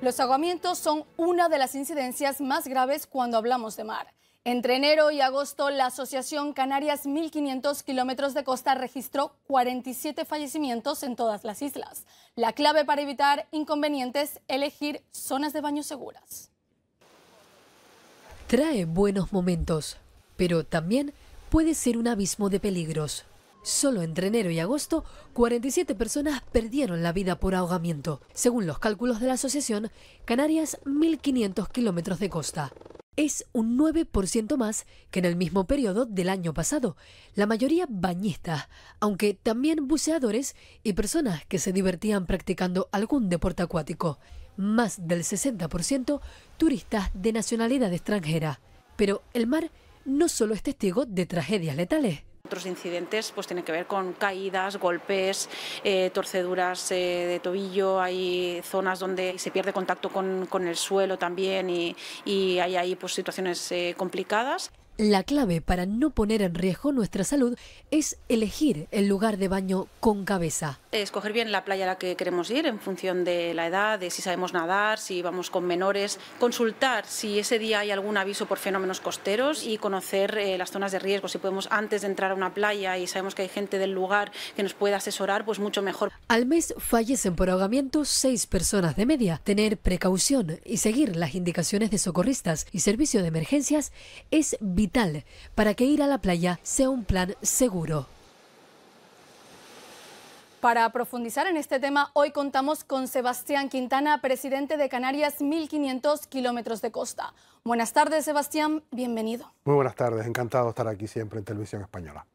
Los ahogamientos son una de las incidencias más graves cuando hablamos de mar. Entre enero y agosto, la Asociación Canarias 1500 Kilómetros de Costa registró 47 fallecimientos en todas las islas. La clave para evitar inconvenientes, elegir zonas de baño seguras. Trae buenos momentos, pero también puede ser un abismo de peligros. Solo entre enero y agosto, 47 personas perdieron la vida por ahogamiento. Según los cálculos de la asociación, Canarias 1.500 kilómetros de costa. Es un 9% más que en el mismo periodo del año pasado, la mayoría bañistas, aunque también buceadores y personas que se divertían practicando algún deporte acuático. Más del 60% turistas de nacionalidad extranjera. Pero el mar no solo es testigo de tragedias letales. Otros incidentes pues tienen que ver con caídas, golpes, eh, torceduras eh, de tobillo, hay zonas donde se pierde contacto con, el suelo también y, hay ahí pues, situaciones eh, complicadas. La clave para no poner en riesgo nuestra salud es elegir el lugar de baño con cabeza escoger bien la playa a la que queremos ir en función de la edad, de si sabemos nadar, si vamos con menores, consultar si ese día hay algún aviso por fenómenos costeros y conocer eh, las zonas de riesgo. Si podemos antes de entrar a una playa y sabemos que hay gente del lugar que nos puede asesorar, pues mucho mejor. Al mes fallecen por ahogamiento seis personas de media. Tener precaución y seguir las indicaciones de socorristas y servicio de emergencias es vital para que ir a la playa sea un plan seguro. Para profundizar en este tema, hoy contamos con Sebastián Quintana, presidente de Canarias 1500 kilómetros de costa. Buenas tardes, Sebastián, bienvenido. Muy buenas tardes, encantado de estar aquí siempre en Televisión Española.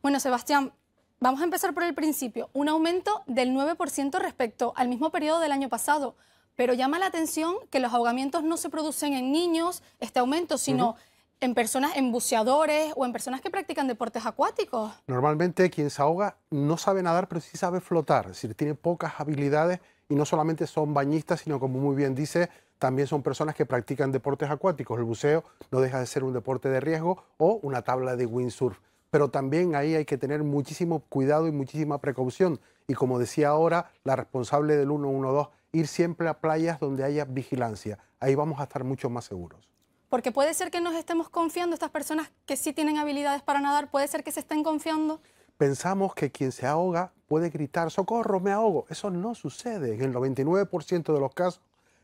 Bueno, Sebastián, vamos a empezar por el principio. Un aumento del 9% respecto al mismo periodo del año pasado, pero llama la atención que los ahogamientos no se producen en niños, este aumento, sino en personas, en buceadores o en personas que practican deportes acuáticos. Normalmente quien se ahoga no sabe nadar, pero sí sabe flotar, es decir, tiene pocas habilidades y no solamente son bañistas, sino como muy bien dice, también son personas que practican deportes acuáticos. El buceo no deja de ser un deporte de riesgo o una tabla de windsurf. Pero también ahí hay que tener muchísimo cuidado y muchísima precaución. Y como decía ahora la responsable del 112, ir siempre a playas donde haya vigilancia. Ahí vamos a estar mucho más seguros. Porque puede ser que nos estemos confiando, estas personas que sí tienen habilidades para nadar, puede ser que se estén confiando. Pensamos que quien se ahoga puede gritar, socorro, me ahogo. Eso no sucede. En el 99% de los casos,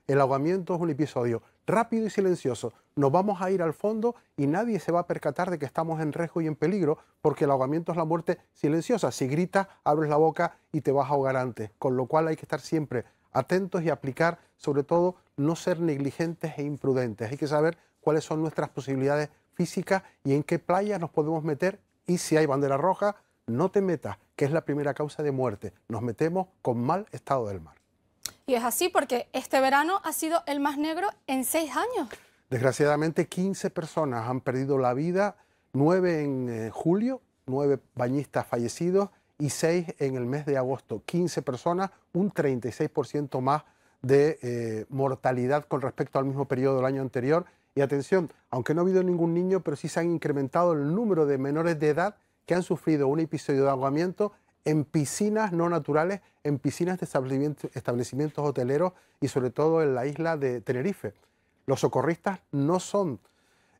el ahogamiento es un episodio rápido y silencioso. Nos vamos a ir al fondo y nadie se va a percatar de que estamos en riesgo y en peligro, porque el ahogamiento es la muerte silenciosa. Si gritas, abres la boca y te vas a ahogar antes. Con lo cual hay que estar siempre atentos y aplicar, sobre todo, no ser negligentes e imprudentes. Hay que saber cuáles son nuestras posibilidades físicas y en qué playas nos podemos meter y si hay bandera roja, no te metas, que es la primera causa de muerte. Nos metemos con mal estado del mar. Y es así porque este verano ha sido el más negro en seis años. Desgraciadamente 15 personas han perdido la vida, 9 en eh, julio, 9 bañistas fallecidos y 6 en el mes de agosto. 15 personas, un 36% más de eh, mortalidad con respecto al mismo periodo del año anterior y atención, aunque no ha habido ningún niño, pero sí se han incrementado el número de menores de edad que han sufrido un episodio de ahogamiento en piscinas no naturales, en piscinas de establecimientos, hoteleros y sobre todo en la isla de Tenerife. Los socorristas no son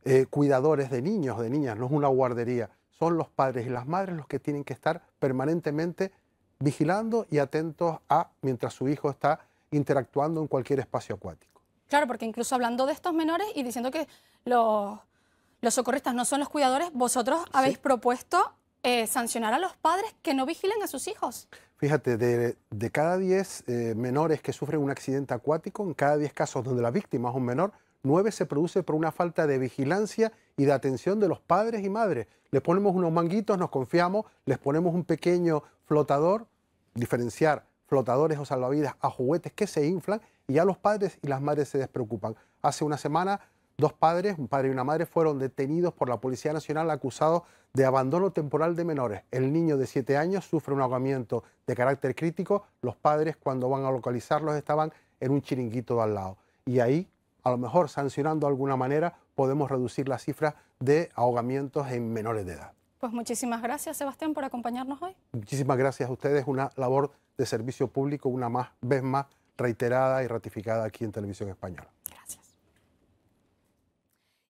eh, cuidadores de niños o de niñas, no es una guardería, son los padres y las madres los que tienen que estar permanentemente vigilando y atentos a mientras su hijo está interactuando en cualquier espacio acuático. Claro, porque incluso hablando de estos menores y diciendo que los, socorristas no son los cuidadores, vosotros habéis propuesto eh, sancionar a los padres que no vigilen a sus hijos. Fíjate, de, cada 10 eh, menores que sufren un accidente acuático, en cada 10 casos donde la víctima es un menor, 9 se produce por una falta de vigilancia y de atención de los padres y madres. Les ponemos unos manguitos, nos confiamos, les ponemos un pequeño flotador, diferenciar flotadores o salvavidas a juguetes que se inflan y ya los padres y las madres se despreocupan. Hace una semana, dos padres, un padre y una madre, fueron detenidos por la Policía Nacional acusados de abandono temporal de menores. El niño de 7 años sufre un ahogamiento de carácter crítico. Los padres, cuando van a localizarlos, estaban en un chiringuito de al lado. Y ahí, a lo mejor sancionando de alguna manera, podemos reducir la cifra de ahogamientos en menores de edad. Pues muchísimas gracias, Sebastián, por acompañarnos hoy. Muchísimas gracias a ustedes. Una labor de servicio público, una más, vez más reiterada y ratificada aquí en Televisión Española.